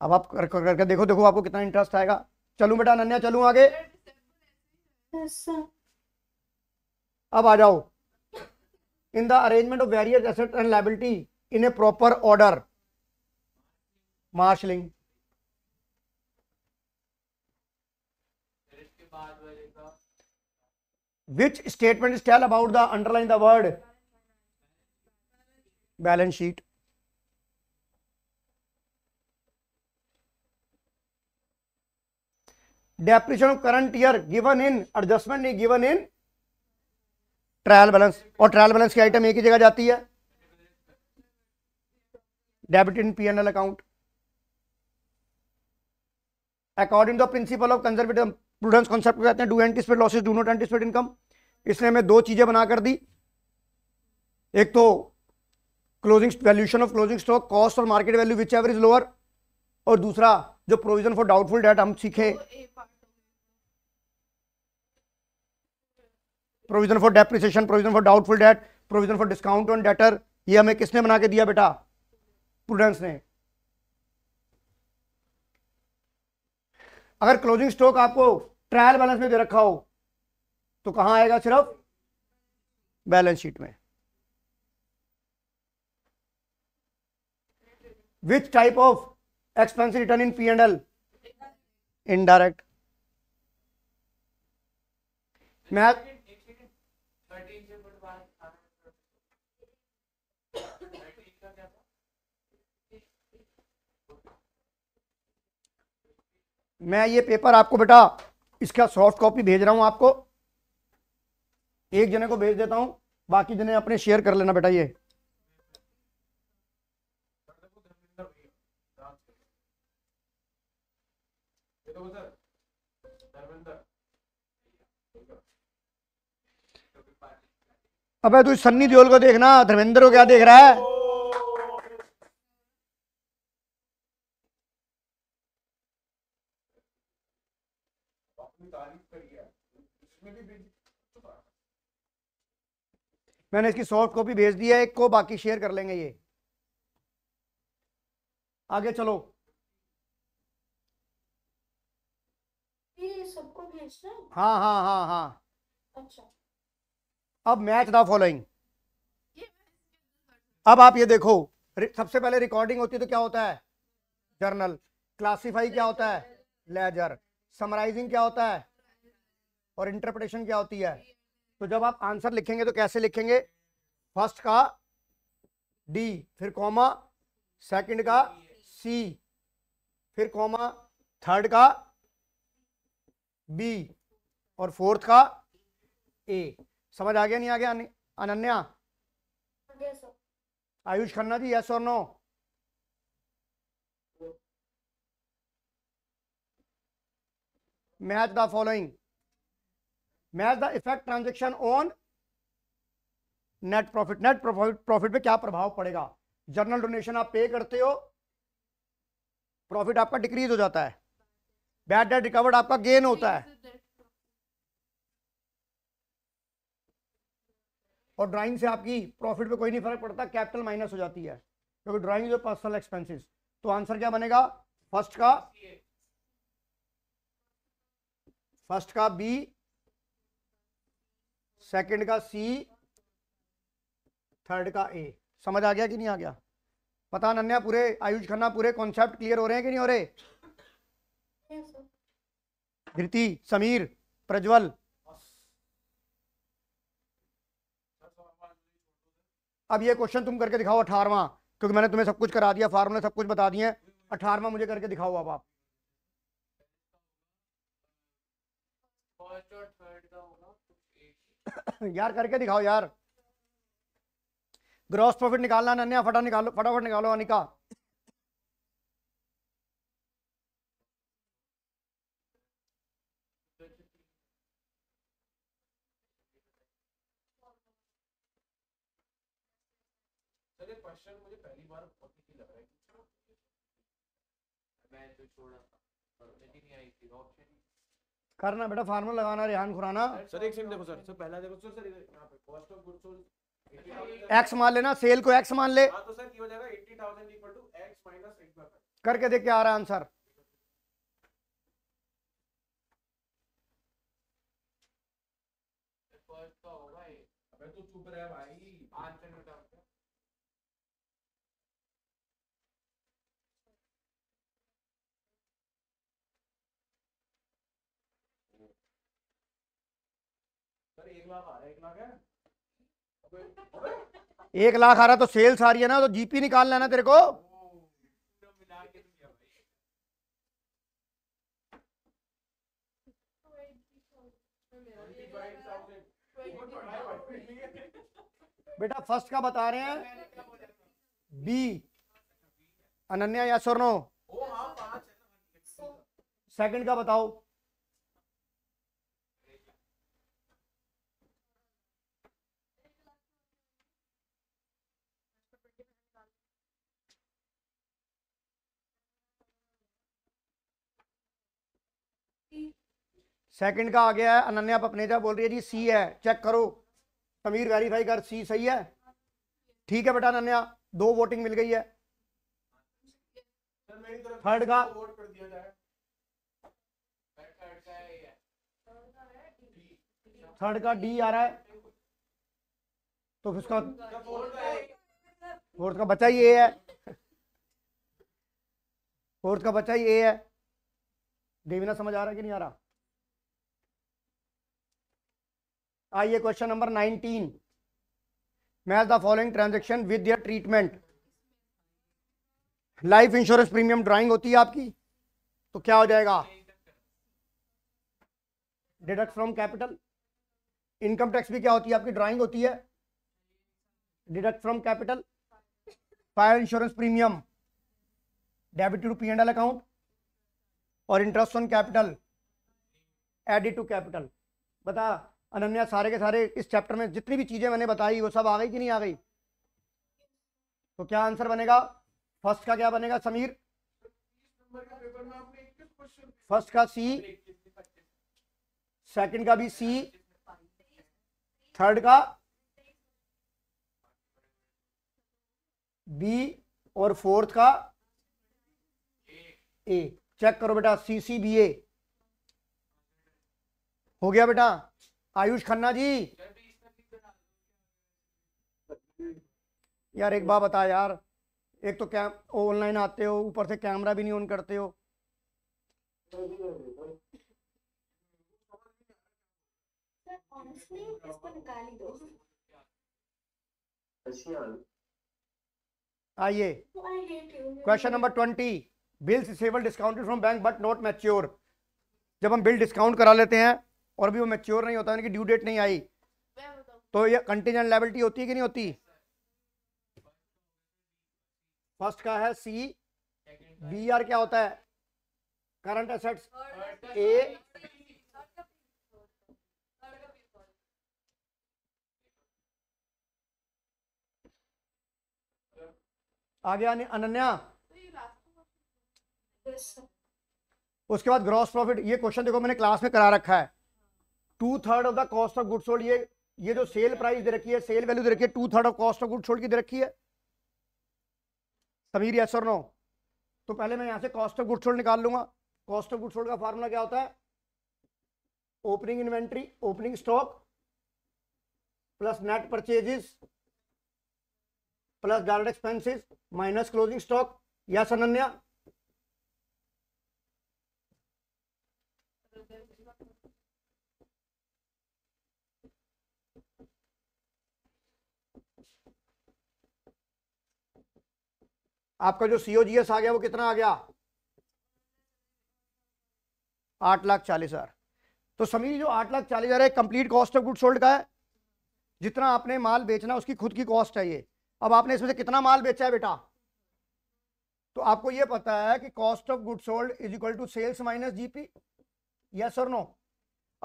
अब आप कर कर, कर देखो देखो आपको कितना इंटरेस्ट आएगा चलू बेटा अनन्या चलू आगे अब आ जाओ in the arrangement of various asset and liability in a proper order marshalling which statement state about the underline the word balance sheet depreciation of current year given in adjustment is given in trial balance और trial balance की item एक ही जगह जाती है debit in P N L account according to principle of conservative prudence concept कहते हैं do anticipate losses do not anticipate income इसने हमें दो चीज़ें बनाकर दी एक तो closing valuation of closing stock cost और market value whichever is lower और दूसरा जो प्रोविजन फॉर डाउटफुल डेट हम सीखे provision for depreciation provision for doubtful debt provision for discount on debtor ये हमें किसने बना के दिया बेटा प्रूडेंस ने अगर क्लोजिंग स्टॉक आपको ट्रायल बैलेंस में दे रखा हो तो कहां आएगा सिर्फ बैलेंस शीट में which type of expensive return in P and L indirect math मैं ये पेपर आपको बेटा इसका सॉफ्ट कॉपी भेज रहा हूं आपको एक जने को भेज देता हूं बाकी जने अपने शेयर कर लेना बेटा ये अबे तू सन्नी दियोल को देखना धर्मेंद्र को क्या देख रहा है मैंने इसकी सॉफ्ट कॉपी भेज दी है एक को बाकी शेयर कर लेंगे ये आगे चलो सबको हाँ हाँ हाँ हाँ अच्छा अब मैच द फॉलोइंग अब आप ये देखो सबसे पहले रिकॉर्डिंग होती है तो क्या होता है जर्नल क्लासिफाई क्या होता है लेजर समराइजिंग क्या होता है और इंटरप्रिटेशन क्या होती है तो जब आप आंसर लिखेंगे तो कैसे लिखेंगे फर्स्ट का डी फिर कॉमा सेकंड का सी फिर कॉमा थर्ड का बी और फोर्थ का ए समझ आ गया नहीं आ गया अनन्या आयुष खन्ना जी यस और no match the following match the effect transaction on net profit net profit profit पे क्या प्रभाव पड़ेगा जर्नल डोनेशन आप पे करते हो प्रॉफिट आपका डिक्रीज हो जाता है बैड डेट रिकवर्ड आपका गेन होता है और ड्राइंग से आपकी प्रॉफिट पे कोई नहीं फर्क पड़ता कैपिटल माइनस हो जाती है क्योंकि ड्राइंग जो पर्सनल एक्सपेंसेस तो आंसर क्या बनेगा फर्स्ट का फर्स्ट का बी सेकंड का सी थर्ड का ए समझ आ गया कि नहीं आ गया पता नन्या पूरे आयुष खन्ना पूरे कॉन्सेप्ट क्लियर हो रहे हैं कि नहीं हो रहे धृति समीर प्रज्वल अब ये क्वेश्चन तुम करके दिखाओ अठारवा क्योंकि मैंने तुम्हें सब कुछ करा दिया फार्मूला सब कुछ बता दिए अठारवा मुझे करके दिखाओ अब आप यार करके दिखाओ यार ग्रॉस प्रॉफिट निकालना नन्या फटा निकालो फटाफट निकालो अनिका मुझे पहली बार लग रहा है मैं तो छोड़ा नहीं आई थी ऑप्शन करना बेटा फार्मूला लगाना रेहान खुराना सर एक सेकंड देखो सर सर पहला देखो सर सर यहां पे cost of goods sold x मान लेना सेल को एक्स मान ले हां तो सर ये हो जाएगा 80000 equal to x minus x by करके देख के आ रहा है आंसर तो चुप रहे भाई एक लाख आ रहा तो सेल्स आ रही है ना तो जीपी निकाल लेना तेरे को बेटा फर्स्ट का बता रहे हैं बी अनन्या या सोनो सेकंड हाँ, का बताओ सेकंड का आ गया है अनन्या पपनेजा बोल रही है जी सी है चेक करो समीर वेरीफाई कर सी सही है ठीक है बेटा अनन्या दो वोटिंग मिल गई है थर्ड का थर्ड का डी आ रहा है तो फिर उसका फोर्थ का बच्चा ही ए है फोर्थ का बच्चा ही ए है देवीना समझ आ रहा है कि नहीं आ रहा आइए question number nineteen match the following transaction with your treatment life insurance premium drawing होती है आपकी तो क्या हो जाएगा deduct from capital income tax भी क्या होती है आपकी ड्राइंग होती है deduct from capital fire insurance premium debit to P and L account और interest on capital added to capital बता अनन्या सारे के सारे इस चैप्टर में जितनी भी चीज़ें मैंने बताई वो सब आ गई कि नहीं आ गई तो क्या आंसर बनेगा फर्स्ट का क्या बनेगा समीर फर्स्ट का सी सेकंड का भी सी थर्ड का बी और फोर्थ का ए चेक करो बेटा सी सी बी ए हो गया बेटा आयुष खन्ना जी यार एक बात बता यार एक तो कैम ऑनलाइन आते हो ऊपर से कैमरा भी नहीं ऑन करते हो आइए question number twenty bills discounted from bank but not mature जब हम बिल डिस्काउंट करा लेते हैं और भी वो मेच्योर नहीं होता उनकी ड्यू डेट नहीं आई तो ये कंटीजेंट लाइबिलिटी होती है कि नहीं होती फर्स्ट का है सी बी आर क्या होता है करंट एसेट्स ए आ गया अनन्या तो उसके बाद ग्रॉस प्रॉफिट ये क्वेश्चन देखो मैंने क्लास में करा रखा है two third of the cost of good sold ये ये जो सेल प्राइस दे रखी है सेल वैल्यू दे रखी है two third of cost of good sold की दे रखी है समीर यस और नो तो पहले मैं यहां से कॉस्ट ऑफ गुड सोल्ड निकाल लूंगा कॉस्ट ऑफ गुड सोल्ड का फॉर्मूला क्या होता है opening inventory opening stock plus net purchases plus direct expenses minus closing stock yes Ananya आपका जो सीओजीएस आ गया वो कितना आ गया आठ लाख चालीस हजार तो समीर जो आठ लाख चालीस हजार है complete cost of good sold का है जितना आपने माल बेचना उसकी खुद की कॉस्ट है ये अब आपने इसमें से कितना माल बेचा है बेटा तो आपको ये पता है कि cost of good sold is equal to sales minus GP yes और नो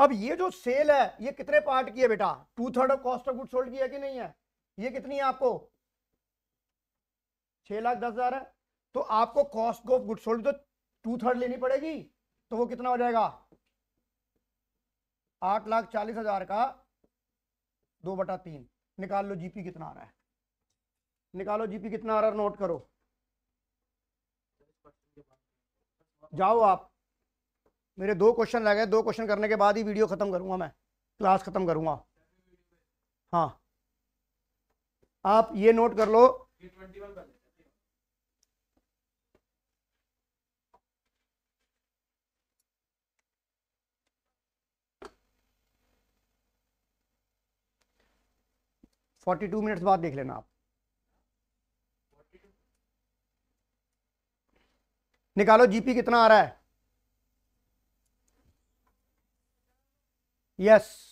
अब ये जो सेल है ये कितने पार्ट की है बेटा two third of cost of good sold की है कि नहीं है ये कितनी है आपको छह लाख दस हजार है तो आपको कॉस्ट ऑफ गुड सोल्ड तो टू थर्ड लेनी पड़ेगी तो वो कितना हो जाएगा आठ लाख चालीस हजार का दो बटा तीन निकाल लो जीपी कितना आ रहा है निकालो जीपी कितना आ रहा है नोट करो जाओ आप मेरे दो क्वेश्चन लगे गए दो क्वेश्चन करने के बाद ही वीडियो खत्म करूंगा मैं क्लास खत्म करूंगा हाँ आप ये नोट कर लो फोर्टी टू मिनट्स बाद देख लेना आप निकालो जीपी कितना आ रहा है यस yes.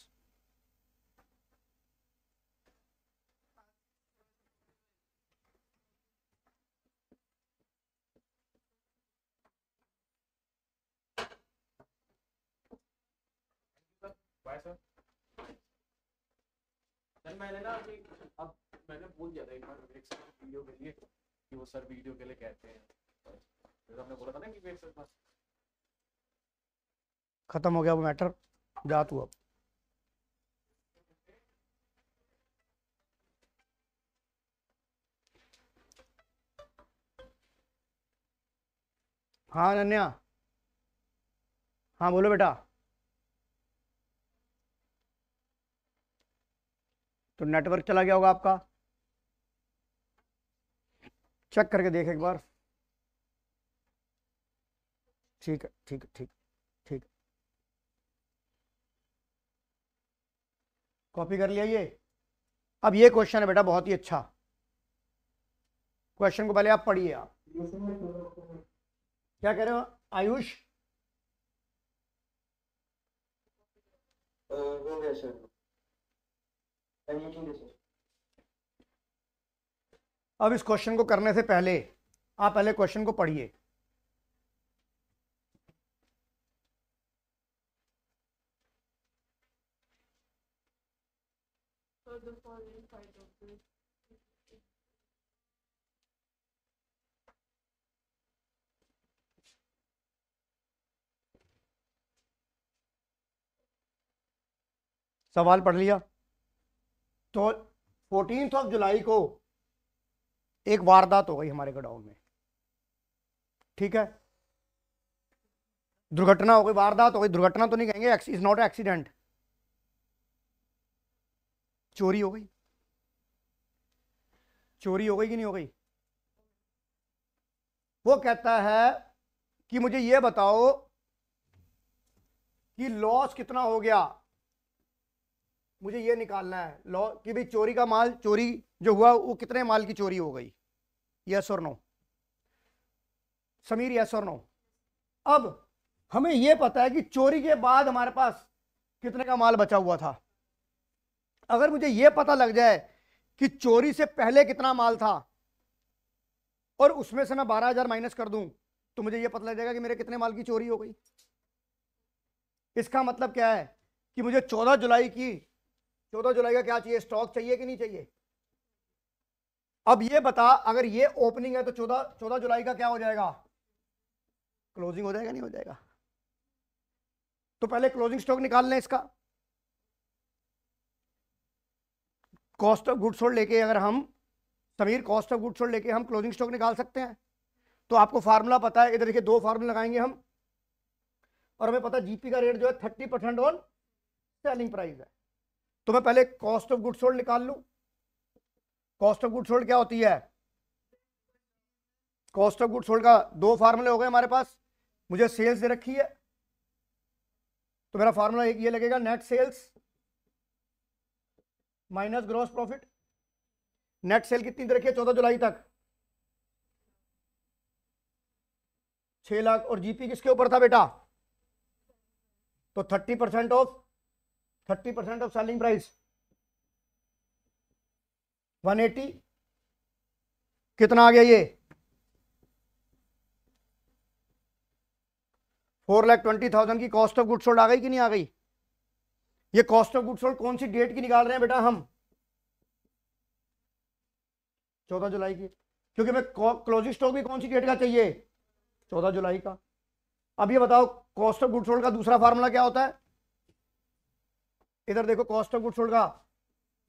मैंने ना अभी अब मैंने बोल दिया था एक बार सर वीडियो के लिए कि वो सर वीडियो के लिए कहते हैं तो हमने बोला था ना कि सर खत्म हो गया वो मैटर जा तू अब हाँ अनन्या हाँ बोलो बेटा तो नेटवर्क चला गया होगा आपका चेक करके देख एक बार ठीक है ठीक है ठीक ठीक कॉपी कर लिया ये अब ये क्वेश्चन है बेटा बहुत ही अच्छा क्वेश्चन को पहले आप पढ़िए आप क्या कह रहे हो आयुष अब इस क्वेश्चन को करने से पहले आप पहले क्वेश्चन को पढ़िए सवाल पढ़ लिया फोर्टीन ऑफ जुलाई को एक वारदात हो गई हमारे गडाउन में ठीक है दुर्घटना हो गई वारदात हो गई दुर्घटना तो नहीं कहेंगे इज नॉट एक्सीडेंट चोरी हो गई चोरी हो गई कि नहीं हो गई वो कहता है कि मुझे ये बताओ कि लॉस कितना हो गया मुझे ये निकालना है लॉ कि भाई चोरी का माल चोरी जो हुआ वो कितने माल की चोरी हो गई यस और नो समीर यस और नो अब हमें यह पता है कि चोरी के बाद हमारे पास कितने का माल बचा हुआ था अगर मुझे यह पता लग जाए कि चोरी से पहले कितना माल था और उसमें से मैं बारह हजार माइनस कर दूं तो मुझे यह पता लग जाएगा कि मेरे कितने माल की चोरी हो गई इसका मतलब क्या है कि मुझे चौदह जुलाई की चौदह जुलाई का क्या चाहिए स्टॉक चाहिए कि नहीं चाहिए अब ये बता अगर ये ओपनिंग है तो चौदह चौदह जुलाई का क्या हो जाएगा क्लोजिंग हो जाएगा नहीं हो जाएगा तो पहले क्लोजिंग स्टॉक निकाल लें इसका कॉस्ट ऑफ गुड्स लेके अगर हम समीर कॉस्ट ऑफ गुड्स लेके हम क्लोजिंग स्टॉक निकाल सकते हैं तो आपको फार्मूला पता है इधर देखिए दो फार्मूला लगाएंगे हम और हमें पता जीपी का रेट जो है thirty percent on selling price है तो मैं पहले कॉस्ट ऑफ गुड सोल्ड निकाल लू कॉस्ट ऑफ गुड सोल्ड क्या होती है कॉस्ट ऑफ गुड सोल्ड का दो फार्मूले हो गए हमारे पास मुझे सेल्स दे रखी है तो मेरा फार्मूला एक ये लगेगा net sales minus gross profit net sale कितनी दे रखी है चौदह जुलाई तक छह लाख और जीपी किसके ऊपर था बेटा तो thirty percent of thirty percent of selling price one eighty कितना आ गया ये फोर लाख ट्वेंटी थाउजेंड की कॉस्ट ऑफ गुड सोल्ड आ गई कि नहीं आ गई ये कॉस्ट ऑफ गुड सोल्ड कौन सी डेट की निकाल रहे हैं बेटा हम चौदह जुलाई की क्योंकि मैं क्लोजिंग स्टॉक भी कौन सी डेट का चाहिए चौदह जुलाई का अब ये बताओ कॉस्ट ऑफ गुड सोल्ड का दूसरा फार्मूला क्या होता है इधर देखो कॉस्ट ऑफ गुड सोल्ड का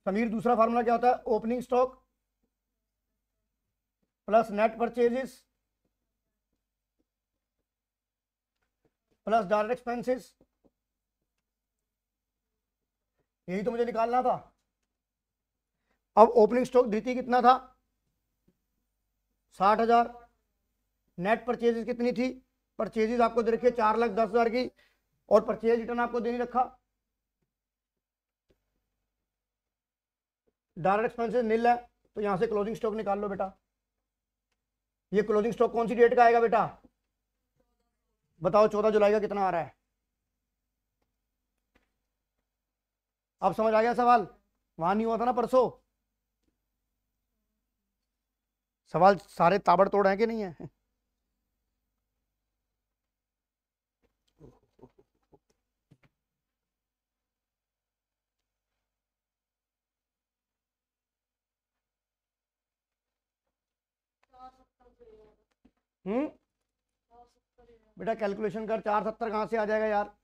समीर दूसरा फार्मूला क्या होता है opening stock plus net purchases plus direct expenses यही तो मुझे निकालना था अब ओपनिंग स्टॉक द्वितीय कितना था साठ हजार नेट परचेजेस कितनी थी परचेजेस आपको दे रखी है चार लाख दस हजार की और परचेज रिटर्न आपको दे नहीं रखा डायरेक्ट एक्सपेंसेस नील है तो यहां से क्लोजिंग स्टॉक निकाल लो बेटा ये क्लोजिंग स्टॉक कौन सी डेट का आएगा बेटा बताओ चौदह जुलाई का कितना आ रहा है आप समझ आ गया सवाल वहां नहीं हुआ था ना परसों सवाल सारे ताबड़ तोड़ है कि नहीं है हम्म बेटा कैलकुलेशन कर चार सत्तर कहां से आ जाएगा यार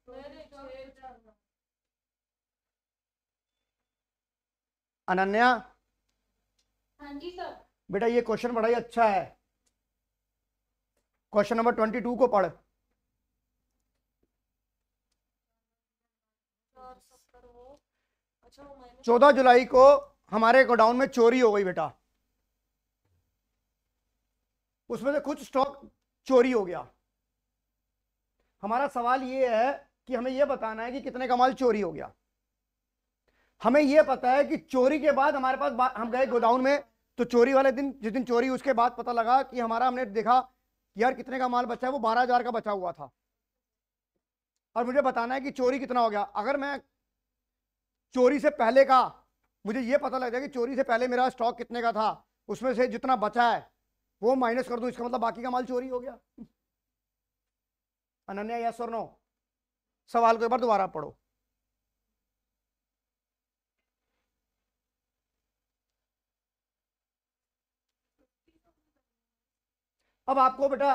अनन्या हाँ जी सर बेटा ये क्वेश्चन बड़ा ही अच्छा है क्वेश्चन नंबर ट्वेंटी टू को पढ़ अच्छा, चौदह जुलाई को हमारे गोडाउन में चोरी हो गई बेटा उसमें से कुछ स्टॉक चोरी हो गया हमारा सवाल यह है कि हमें यह बताना है कि कितने का माल चोरी हो गया हमें यह पता है कि चोरी के बाद हमारे पास हम गए गोदाउन में तो चोरी वाले दिन जिस दिन चोरी उसके बाद पता लगा कि हमारा हमने देखा यार कितने का माल बचा है वो बारह हजार का बचा हुआ था और मुझे बताना है कि चोरी कितना हो गया अगर मैं चोरी से पहले का मुझे यह पता लग जाए कि चोरी से पहले मेरा स्टॉक कितने का था उसमें से जितना बचा है वो माइनस कर दो इसका मतलब बाकी का माल चोरी हो गया अनन्या यस और नो सवाल को एक बार दोबारा पढ़ो अब आपको बेटा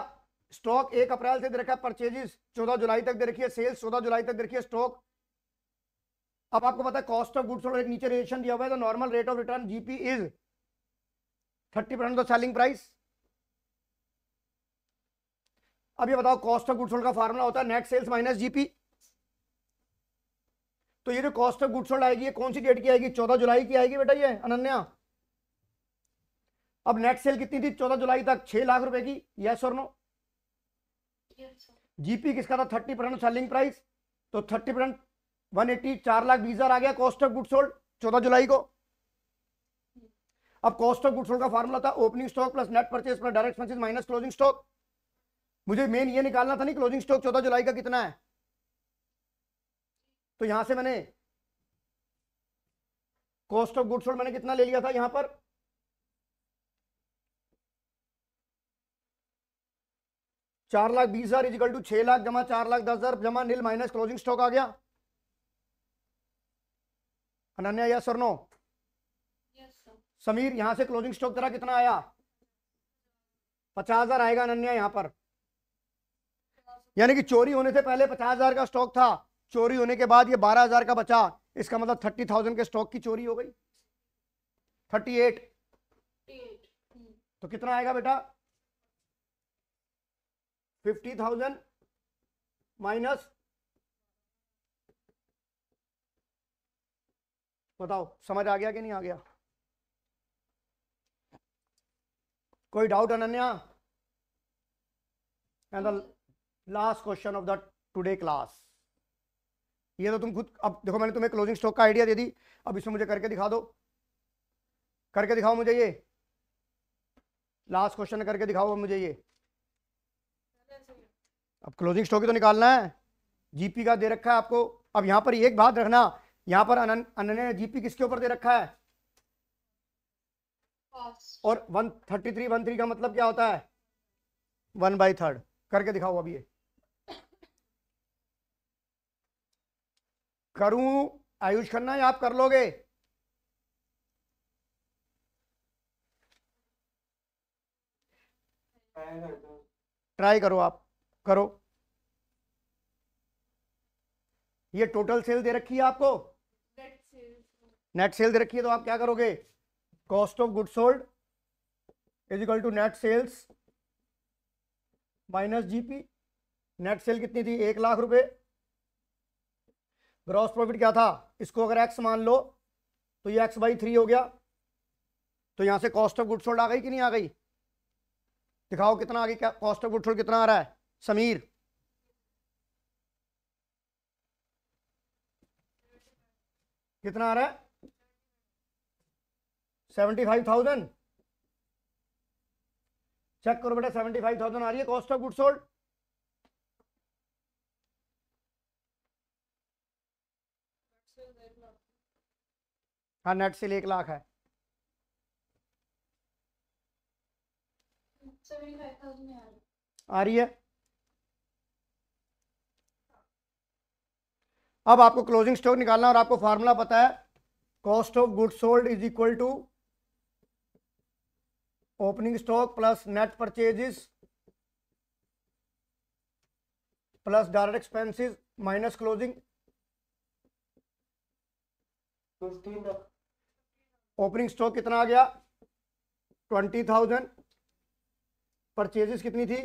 स्टॉक एक अप्रैल से दे रखा है परचेजेस चौदह जुलाई तक दे रखी है सेल्स चौदह जुलाई तक दे रखी है स्टॉक अब आपको पता है कॉस्ट ऑफ गुड्स और एक नीचे रिलेशन दिया हुआ है the normal rate of return GP is thirty percent of selling price अब ये बताओ कॉस्ट ऑफ गुडसोल्ड का फार्मूला होता है नेट सेल्स माइनस जीपी तो ये जो कॉस्ट ऑफ गुडसोल्ड आएगी ये कौन सी डेट की आएगी चौदह जुलाई की आएगी बेटा ये अनन्या अब नेट सेल कितनी थी चौदह जुलाई तक छह लाख रुपए की यस और नो जीपी किसका था थर्टी परसेंट सेलिंग प्राइस तो थर्टी परसेंट वन एट्टी चार लाख बीस हजार आ गया कॉस्ट ऑफ गुडसोल्ड चौदह जुलाई को अब कॉस्ट ऑफ गुड सोल्ड का फॉर्मूला था opening stock plus net purchase plus direct purchase minus closing stock मुझे मेन ये निकालना था नहीं क्लोजिंग स्टॉक चौदह जुलाई का कितना है तो यहां से मैंने कॉस्ट ऑफ गुड्स मैंने कितना ले लिया था यहां पर चार लाख बीस हजार इजिकल टू छह लाख जमा चार लाख दस हजार जमा नील माइनस क्लोजिंग स्टॉक आ गया अनन्या या सर नो yes, समीर यहां से क्लोजिंग स्टॉक तेरा कितना आया पचास हजार आएगा अनन्या यहां पर यानी कि चोरी होने से पहले पचास हजार का स्टॉक था चोरी होने के बाद ये बारह हजार का बचा इसका मतलब थर्टी थाउजेंड के स्टॉक की चोरी हो गई थर्टी एट तो कितना आएगा बेटा फिफ्टी थाउजेंड माइनस बताओ समझ आ गया कि नहीं आ गया कोई doubt Ananya last question of the today class ये तो तुम खुद अब देखो मैंने तुम्हें क्लोजिंग स्टॉक का आइडिया दे दी अब इसमें मुझे करके दिखा दो करके दिखाओ मुझे ये लास्ट क्वेश्चन करके दिखाओ मुझे ये अब क्लोजिंग स्टॉक ही तो निकालना है जीपी का दे रखा है आपको अब यहां पर एक बात रखना यहां पर अन्य ने जीपी किसके ऊपर दे रखा है और one thirty three one three का मतलब क्या होता है वन बाई थर्ड करके दिखाओ अभी ये करूं आयुष खन्ना आप कर लोगे ट्राई करो आप करो ये टोटल सेल दे रखी है आपको नेट सेल दे रखी है तो आप क्या करोगे cost of good sold is equal to net sales minus GP net sale कितनी थी एक लाख रुपए ग्रॉस प्रॉफिट क्या था इसको अगर एक्स मान लो तो ये एक्स बाई थ्री हो गया तो यहां से कॉस्ट ऑफ गुड सोल्ड आ गई कि नहीं आ गई दिखाओ कितना आ गई क्या कॉस्ट ऑफ गुड सोल्ड कितना आ रहा है समीर कितना आ रहा है सेवेंटी फाइव थाउजेंड चेक करो बेटा सेवेंटी फाइव थाउजेंड आ रही है कॉस्ट ऑफ गुड सोल्ड हाँ नेट सेल एक लाख है आ रही है अब आपको क्लोजिंग स्टॉक निकालना और आपको फार्मूला पता है cost of good sold is equal to opening stock plus net purchases plus direct expenses minus closing opening stock कितना आ गया ट्वेंटी थाउजेंड परचेजेस कितनी थी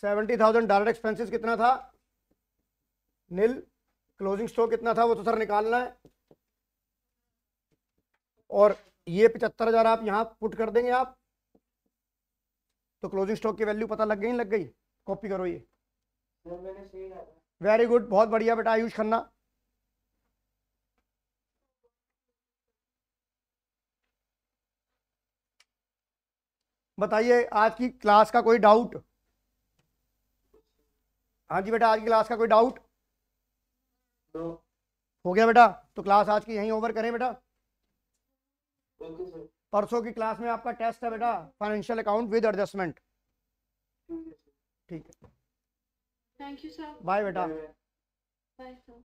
सेवेंटी थाउजेंड डायरेक्ट एक्सपेंसेस कितना था नील क्लोजिंग स्टॉक कितना था वो तो सर निकालना है और ये पचहत्तर हजार आप यहाँ पुट कर देंगे आप तो क्लोजिंग स्टॉक की वैल्यू पता लग गई लग गई कॉपी करो ये वेरी गुड बहुत बढ़िया बेटा आयुष खन्ना बताइए आज की क्लास का कोई डाउट हाँ जी बेटा आज की क्लास का कोई डाउट हो गया बेटा तो क्लास आज की यहीं ओवर करें बेटा परसों की क्लास में आपका टेस्ट है बेटा फाइनेंशियल अकाउंट विद एडजस्टमेंट ठीक है थैंक यू सर बाय बेटा बाय सर